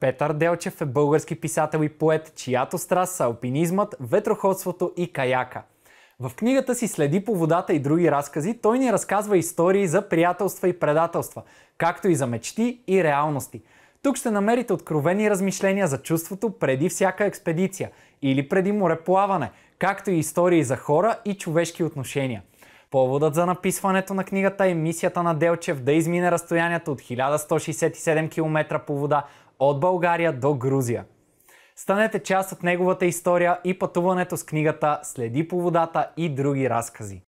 Петър Делчев е български писател и поет, чиято страст са алпинизмът, ветроходството и каяка. В книгата си Следи по водата и други разкази, той ни разказва истории за приятелства и предателства, както и за мечти и реалности. Тук ще намерите откровени размишления за чувството преди всяка експедиция или преди мореплаване, както и истории за хора и човешки отношения. Поводът за написването на книгата е мисията на Делчев да измине разстоянието от 1167 км по вода от България до Грузия. Станете част от неговата история и пътуването с книгата Следи по водата и други разкази.